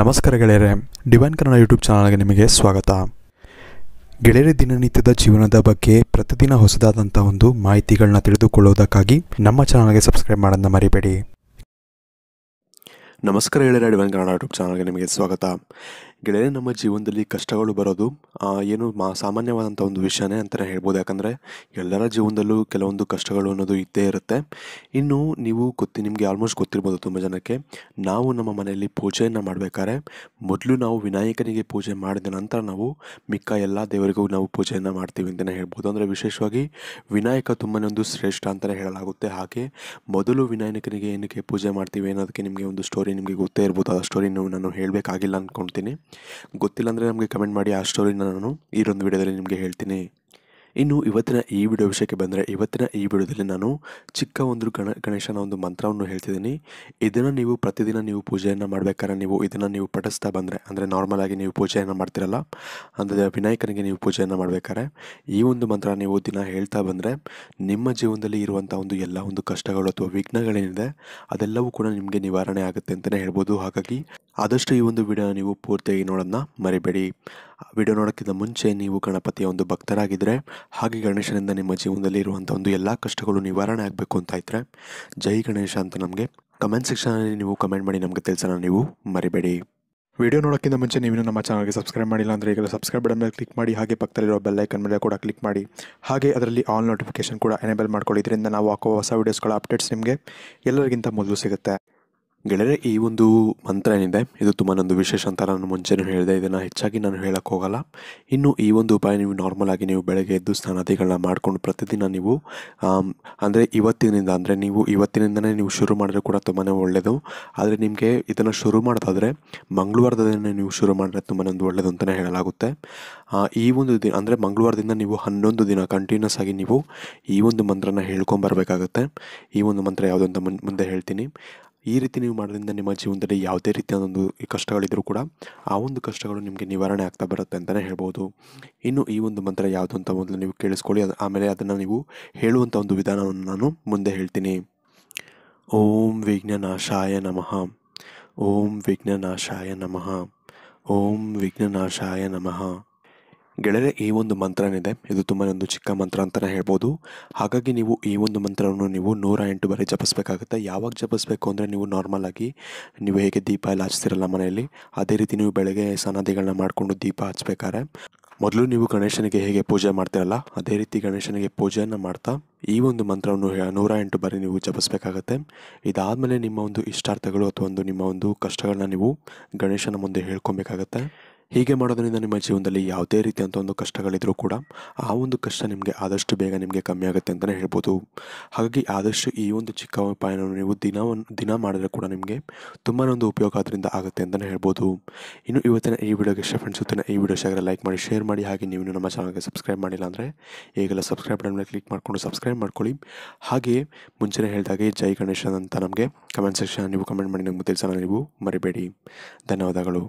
ನಮಸ್ಕಾರ ಗೆಳೆಯರೆ divine Kannada YouTube ಚಾನಲ್ಗೆ ನಿಮಗೆ ಸ್ವಾಗತ ಗೆಳೆಯರ ದಿನನಿತ್ಯದ ಜೀವನದ ಬಗ್ಗೆ ಪ್ರತಿದಿನ ಹೊಸದಾದಂಥ ಒಂದು ಮಾಹಿತಿಗಳನ್ನ ತಿಳಿದುಕೊಳ್ಳುವುದಕ್ಕಾಗಿ ನಮ್ಮ ಚಾನಲ್ಗೆ ಸಬ್ಸ್ಕ್ರೈಬ್ ಮಾಡೋದನ್ನ ಮರಿಬೇಡಿ ನಮಸ್ಕಾರ ಗೆಳೆಯರೆ ಡಿವೈನ್ ಕನ್ನಡ ಯೂಟ್ಯೂಬ್ ಚಾನಲ್ಗೆ ನಿಮಗೆ ಸ್ವಾಗತ ಗೆಳೆಯ ನಮ್ಮ ಜೀವನದಲ್ಲಿ ಕಷ್ಟಗಳು ಬರೋದು ಏನು ಮಾ ಸಾಮಾನ್ಯವಾದಂಥ ಒಂದು ವಿಷಯನೇ ಅಂತಲೇ ಹೇಳ್ಬೋದು ಯಾಕಂದರೆ ಎಲ್ಲರ ಜೀವನದಲ್ಲೂ ಕೆಲವೊಂದು ಕಷ್ಟಗಳು ಅನ್ನೋದು ಇದ್ದೇ ಇರುತ್ತೆ ಇನ್ನು ನೀವು ಗೊತ್ತಿ ನಿಮಗೆ ಆಲ್ಮೋಸ್ಟ್ ಗೊತ್ತಿರ್ಬೋದು ತುಂಬ ಜನಕ್ಕೆ ನಾವು ನಮ್ಮ ಮನೆಯಲ್ಲಿ ಪೂಜೆಯನ್ನು ಮಾಡಬೇಕಾದ್ರೆ ಮೊದಲು ನಾವು ವಿನಾಯಕನಿಗೆ ಪೂಜೆ ಮಾಡಿದ ನಂತರ ನಾವು ಮಿಕ್ಕ ಎಲ್ಲ ದೇವರಿಗೂ ನಾವು ಪೂಜೆಯನ್ನು ಮಾಡ್ತೀವಿ ಅಂತಲೇ ಹೇಳ್ಬೋದು ಅಂದರೆ ವಿಶೇಷವಾಗಿ ವಿನಾಯಕ ತುಂಬನೇ ಒಂದು ಶ್ರೇಷ್ಠ ಅಂತಲೇ ಹೇಳಲಾಗುತ್ತೆ ಹಾಗೆ ಮೊದಲು ವಿನಾಯಕನಿಗೆ ಏನಕ್ಕೆ ಪೂಜೆ ಮಾಡ್ತೀವಿ ಅನ್ನೋದಕ್ಕೆ ನಿಮಗೆ ಒಂದು ಸ್ಟೋರಿ ನಿಮಗೆ ಗೊತ್ತೇ ಇರ್ಬೋದು ಆ ಸ್ಟೋರಿ ನಾನು ಹೇಳಬೇಕಾಗಿಲ್ಲ ಅಂದ್ಕೊಳ್ತೀನಿ ಗೊತ್ತಿಲ್ಲ ಅಂದರೆ ನಮಗೆ ಕಮೆಂಟ್ ಮಾಡಿ ಆ ಸ್ಟೋರಿನ ನಾನು ಈ ಒಂದು ವಿಡಿಯೋದಲ್ಲಿ ನಿಮಗೆ ಹೇಳ್ತೀನಿ ಇನ್ನು ಇವತ್ತಿನ ಈ ವಿಡಿಯೋ ವಿಷಯಕ್ಕೆ ಬಂದರೆ ಇವತ್ತಿನ ಈ ವಿಡಿಯೋದಲ್ಲಿ ನಾನು ಚಿಕ್ಕ ಒಂದು ಗಣ ಗಣೇಶನ ಒಂದು ಮಂತ್ರವನ್ನು ಹೇಳ್ತಿದ್ದೀನಿ ಇದನ್ನು ನೀವು ಪ್ರತಿದಿನ ನೀವು ಪೂಜೆಯನ್ನು ಮಾಡಬೇಕಾದ್ರೆ ನೀವು ಇದನ್ನು ನೀವು ಪಠಿಸ್ತಾ ಬಂದರೆ ಅಂದರೆ ನಾರ್ಮಲ್ ಆಗಿ ನೀವು ಪೂಜೆಯನ್ನು ಮಾಡ್ತಿರಲ್ಲ ಅಂದರೆ ವಿನಾಯಕನಿಗೆ ನೀವು ಪೂಜೆಯನ್ನು ಮಾಡಬೇಕಾದ್ರೆ ಈ ಒಂದು ಮಂತ್ರ ನೀವು ದಿನ ಹೇಳ್ತಾ ಬಂದರೆ ನಿಮ್ಮ ಜೀವನದಲ್ಲಿ ಇರುವಂಥ ಒಂದು ಎಲ್ಲ ಒಂದು ಕಷ್ಟಗಳು ಅಥವಾ ವಿಘ್ನಗಳೇನಿದೆ ಅದೆಲ್ಲವೂ ಕೂಡ ನಿಮಗೆ ನಿವಾರಣೆ ಆಗುತ್ತೆ ಅಂತಲೇ ಹೇಳ್ಬೋದು ಹಾಗಾಗಿ ಆದಷ್ಟು ಈ ಒಂದು ವಿಡಿಯೋನ ನೀವು ಪೂರ್ತಿಯಾಗಿ ನೋಡೋದನ್ನ ಮರಿಬೇಡಿ ವಿಡಿಯೋ ನೋಡೋಕ್ಕಿಂತ ಮುಂಚೆ ನೀವು ಗಣಪತಿಯ ಒಂದು ಭಕ್ತರಾಗಿದ್ದರೆ ಹಾಗೆ ಗಣೇಶನಿಂದ ನಿಮ್ಮ ಜೀವನದಲ್ಲಿ ಇರುವಂಥ ಒಂದು ಎಲ್ಲ ಕಷ್ಟಗಳು ನಿವಾರಣೆ ಆಗಬೇಕು ಅಂತ ಇದ್ದರೆ ಜೈ ಗಣೇಶ ಅಂತ ನಮಗೆ ಕಮೆಂಟ್ ಸೆಕ್ಷನಲ್ಲಿ ನೀವು ಕಮೆಂಟ್ ಮಾಡಿ ನಮಗೆ ತಿಳಿಸೋಣ ನೀವು ಮರಿಬೇಡಿ ವಿಡಿಯೋ ನೋಡೋಕ್ಕಿಂತ ಮುಂಚೆ ನೀವು ನಮ್ಮ ಚಾನಲ್ಗೆ ಸಬ್ಸ್ಕ್ರೈಬ್ ಮಾಡಿಲ್ಲ ಅಂದರೆ ಈಗ ಸಬ್ಸ್ಕ್ರೈಬ್ ಬಟನ್ ಮೇಲೆ ಕ್ಲಿಕ್ ಮಾಡಿ ಹಾಗೆ ಪಕ್ಕದಲ್ಲಿರೋ ಬೆಲ್ಲೈಕನ್ ಮೇಲೆ ಕೂಡ ಕ್ಲಿಕ್ ಮಾಡಿ ಹಾಗೆ ಅದರಲ್ಲಿ ಆಲ್ ನೋಟಿಫಿಕೇಶನ್ ಕೂಡ ಎನೇಬಲ್ ಮಾಡ್ಕೊಳ್ಳಿ ಇದರಿಂದ ನಾವು ಹಾಕುವ ಹೊಸ ವೀಡಿಯೋಸ್ಗಳ ಅಪ್ಡೇಟ್ಸ್ ನಿಮಗೆ ಎಲ್ಲರಿಗಿಂತ ಮೊದಲು ಸಿಗುತ್ತೆ ಗೆಳೆಯರೆ ಈ ಒಂದು ಮಂತ್ರ ಏನಿದೆ ಇದು ತುಂಬಾ ಒಂದು ವಿಶೇಷ ಅಂತ ನಾನು ಮುಂಚೆನೂ ಹೇಳಿದೆ ಇದನ್ನು ಹೆಚ್ಚಾಗಿ ನಾನು ಹೇಳಕ್ಕೆ ಹೋಗಲ್ಲ ಇನ್ನು ಈ ಒಂದು ಉಪಾಯ ನೀವು ನಾರ್ಮಲ್ ಆಗಿ ನೀವು ಬೆಳಗ್ಗೆ ಎದ್ದು ಸ್ನಾನಾದಿಗಳನ್ನ ಮಾಡಿಕೊಂಡು ಪ್ರತಿದಿನ ನೀವು ಅಂದರೆ ಇವತ್ತಿನಿಂದ ಅಂದರೆ ನೀವು ಇವತ್ತಿನಿಂದನೇ ನೀವು ಶುರು ಮಾಡಿದ್ರೆ ಕೂಡ ತುಂಬಾ ಒಳ್ಳೆಯದು ಆದರೆ ನಿಮಗೆ ಇದನ್ನು ಶುರು ಮಾಡೋದಾದರೆ ದಿನ ನೀವು ಶುರು ಮಾಡಿದ್ರೆ ತುಂಬಾ ಒಂದು ಒಳ್ಳೆಯದು ಅಂತಲೇ ಹೇಳಲಾಗುತ್ತೆ ಈ ಒಂದು ದಿನ ಅಂದರೆ ಮಂಗಳವಾರದಿಂದ ನೀವು ಹನ್ನೊಂದು ದಿನ ಕಂಟಿನ್ಯೂಸ್ ಆಗಿ ನೀವು ಈ ಒಂದು ಮಂತ್ರನ ಹೇಳ್ಕೊಂಬರ್ಬೇಕಾಗುತ್ತೆ ಈ ಒಂದು ಮಂತ್ರ ಯಾವುದು ಅಂತ ಮುಂದೆ ಹೇಳ್ತೀನಿ ಈ ರೀತಿ ನೀವು ಮಾಡೋದ್ರಿಂದ ನಿಮ್ಮ ಜೀವನದಲ್ಲಿ ಯಾವುದೇ ರೀತಿಯ ಒಂದು ಕಷ್ಟಗಳಿದ್ರೂ ಕೂಡ ಆ ಒಂದು ಕಷ್ಟಗಳು ನಿಮಗೆ ನಿವಾರಣೆ ಆಗ್ತಾ ಬರುತ್ತೆ ಅಂತಲೇ ಹೇಳ್ಬೋದು ಇನ್ನು ಈ ಒಂದು ಮಂತ್ರ ಯಾವುದು ಅಂತ ಮೊದಲು ನೀವು ಕೇಳಿಸ್ಕೊಳ್ಳಿ ಅದು ಆಮೇಲೆ ಅದನ್ನು ನೀವು ಹೇಳುವಂಥ ಒಂದು ವಿಧಾನವನ್ನು ನಾನು ಮುಂದೆ ಹೇಳ್ತೀನಿ ಓಂ ವಿಘ್ನನಾಶಾಯ ನಮಃ ಓಂ ವಿಘ್ನನಾಶಾಯ ನಮಃ ಓಂ ವಿಘ್ನನಾಶಾಯ ನಮಃ ಗೆಳೆಯರೆ ಈ ಒಂದು ಮಂತ್ರನಿದೆ ಇದು ತುಂಬಾ ಒಂದು ಚಿಕ್ಕ ಮಂತ್ರ ಅಂತಲೇ ಹೇಳ್ಬೋದು ಹಾಗಾಗಿ ನೀವು ಈ ಒಂದು ಮಂತ್ರವನ್ನು ನೀವು ನೂರ ಎಂಟು ಬಾರಿ ಜಪಿಸಬೇಕಾಗುತ್ತೆ ಯಾವಾಗ ಜಪಿಸಬೇಕು ಅಂದರೆ ನೀವು ನಾರ್ಮಲ್ ಆಗಿ ನೀವು ಹೇಗೆ ದೀಪ ಎಲ್ಲ ಹಚ್ತಿರಲ್ಲ ಮನೆಯಲ್ಲಿ ಅದೇ ರೀತಿ ನೀವು ಬೆಳಗ್ಗೆ ಸನಾದಿಗಳನ್ನ ಮಾಡಿಕೊಂಡು ದೀಪ ಹಚ್ಬೇಕಾದ್ರೆ ಮೊದಲು ನೀವು ಗಣೇಶನಿಗೆ ಹೇಗೆ ಪೂಜೆ ಮಾಡ್ತಿರಲ್ಲ ಅದೇ ರೀತಿ ಗಣೇಶನಿಗೆ ಪೂಜೆಯನ್ನು ಮಾಡ್ತಾ ಈ ಒಂದು ಮಂತ್ರವನ್ನು ನೂರ ಎಂಟು ಬಾರಿ ನೀವು ಜಪಿಸಬೇಕಾಗತ್ತೆ ಇದಾದಮೇಲೆ ನಿಮ್ಮ ಒಂದು ಇಷ್ಟಾರ್ಥಗಳು ಅಥವಾ ಒಂದು ನಿಮ್ಮ ಒಂದು ಕಷ್ಟಗಳನ್ನ ನೀವು ಗಣೇಶನ ಮುಂದೆ ಹೇಳ್ಕೊಬೇಕಾಗತ್ತೆ ಹೀಗೆ ಮಾಡೋದರಿಂದ ನಿಮ್ಮ ಜೀವನದಲ್ಲಿ ಯಾವುದೇ ರೀತಿಯಂಥ ಒಂದು ಕಷ್ಟಗಳಿದ್ರೂ ಕೂಡ ಆ ಒಂದು ಕಷ್ಟ ನಿಮಗೆ ಆದಷ್ಟು ಬೇಗ ನಿಮಗೆ ಕಮ್ಮಿ ಆಗುತ್ತೆ ಅಂತಲೇ ಹೇಳ್ಬೋದು ಹಾಗಾಗಿ ಆದಷ್ಟು ಈ ಒಂದು ಚಿಕ್ಕ ಉಪಾಯವನ್ನು ನೀವು ದಿನ ದಿನ ಮಾಡಿದ್ರೆ ಕೂಡ ನಿಮಗೆ ತುಂಬಾ ಒಂದು ಉಪಯೋಗ ಆದ್ದರಿಂದ ಆಗುತ್ತೆ ಅಂತಲೇ ಹೇಳ್ಬೋದು ಇನ್ನು ಇವತ್ತಿನ ಈ ವಿಡಿಯೋಗೆ ಇಷ್ಟ ಫ್ರೆಂಡ್ಸ್ ಇವತ್ತಿನ ಈ ವಿಡಿಯೋ ಶಾಗರ ಲೈಕ್ ಮಾಡಿ ಶೇರ್ ಮಾಡಿ ಹಾಗೆ ನೀವು ನಮ್ಮ ಚಾನಲ್ಗೆ ಸಬ್ಸ್ಕ್ರೈಬ್ ಮಾಡಿಲ್ಲ ಅಂದರೆ ಈಗೆಲ್ಲ ಸಬ್ಸ್ಕ್ರೈಬ್ ಬಟನ್ ಮೇಲೆ ಕ್ಲಿಕ್ ಮಾಡಿಕೊಂಡು ಸಬ್ಸ್ಕ್ರೈಬ್ ಮಾಡ್ಕೊಳ್ಳಿ ಹಾಗೆಯೇ ಮುಂಚೆನೇ ಹೇಳಿದಾಗೆ ಜೈ ಗಣೇಶನ್ ಅಂತ ನಮಗೆ ಕಮೆಂಟ್ ಸೆಕ್ಷನ್ ನೀವು ಕಮೆಂಟ್ ಮಾಡಿ ನಮಗೆ ತಿಳಿಸೋಣ ನೀವು ಮರಿಬೇಡಿ ಧನ್ಯವಾದಗಳು